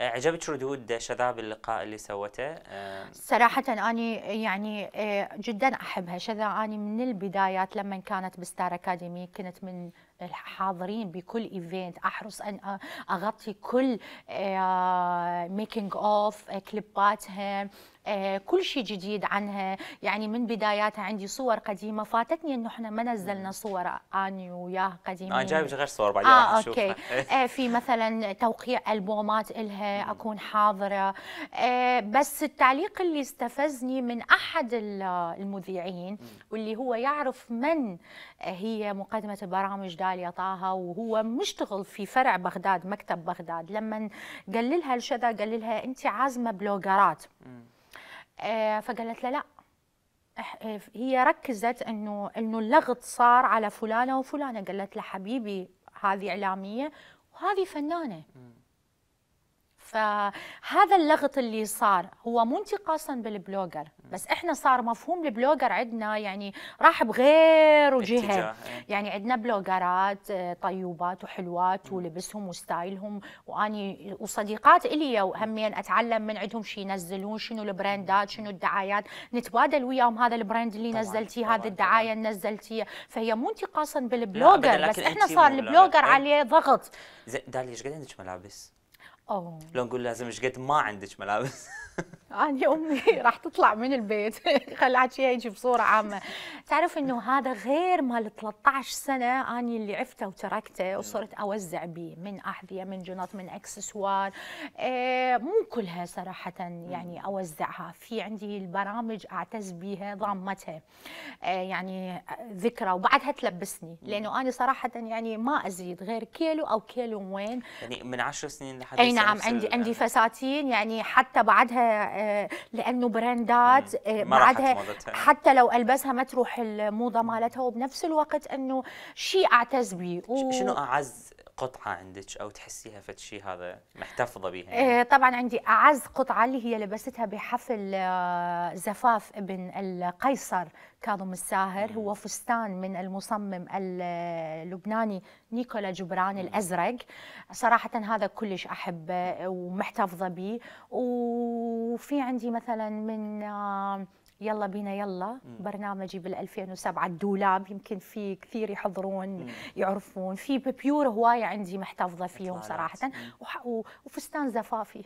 عجبت ردود شذاب اللقاء اللي سوته؟ صراحة أنا يعني آه، جدا أحبها شذا أنا من البدايات لما كانت بستار أكاديمي كنت من الحاضرين بكل ايفنت احرص ان اغطي كل ميكينج اوف كليباتهم آه، كل شيء جديد عنها يعني من بداياتها عندي صور قديمه فاتتني انه احنا ما نزلنا صور اني وياها قديمين انا آه جايب غير صور بعدين اه اوكي آه في مثلا توقيع البومات الها اكون حاضره آه بس التعليق اللي استفزني من احد المذيعين واللي هو يعرف من آه، هي مقدمه برامج داليا طه وهو مشتغل في فرع بغداد مكتب بغداد لما قال لها الشذا قال لها انت عازمه بلوجرات آه، فقالت له لا آه، هي ركزت انه انه اللغط صار على فلانه وفلانه قالت له حبيبي هذه اعلاميه وهذه فنانه فهذا اللغط اللي صار هو مو انتقاصا بالبلوجر بس احنا صار مفهوم البلوجر عندنا يعني راح بغير وجهه إيه. يعني عندنا بلوجرات آه، طيوبات وحلوات ولبسهم وستايلهم واني وصديقات الي وهمين اتعلم من عندهم شي ينزلون شنو البراندات شنو الدعايات نتبادل وياهم هذا البراند اللي نزلتيه هذه الدعايه اللي نزلتيه فهي مو انتقاصا بالبلوجر بس احنا صار البلوجر عليه ضغط داليا ايش قد عندك ملابس؟ لو نقول لازم ايش قد ما عندك ملابس يعني امي راح تطلع من البيت خلعت يجي بصوره عامه تعرف انه هذا غير مال 13 سنه اني اللي عفته وتركته وصرت اوزع به من احذيه من جنط من اكسسوار إيه، مو كلها صراحه يعني اوزعها في عندي البرامج اعتز بها ضامتها إيه، يعني ذكرى وبعدها تلبسني لانه انا صراحه يعني ما ازيد غير كيلو او كيلو وين يعني من 10 سنين لحد اي نعم عندي عندي فساتين يعني حتى بعدها آه، لانه براندات آه، بعدها حتى لو البسها ما تروح الموضه مالتها وبنفس الوقت انه شيء اعتز به و... شنو اعز قطعه عندك او تحسيها فتشي هذا محتفظه بها يعني. إيه، طبعا عندي اعز قطعه اللي هي لبستها بحفل آه، زفاف ابن القيصر كاظم الساهر هو فستان من المصمم اللبناني آه، نيكولا جبران الازرق صراحه هذا كلش احبه آه، ومحتفظه به وفي عندي مثلا من يلا بينا يلا برنامجي بال 2007 الدولاب يمكن في كثير يحضرون يعرفون في بيور هوايه عندي محتفظه فيهم صراحه وفستان زفافي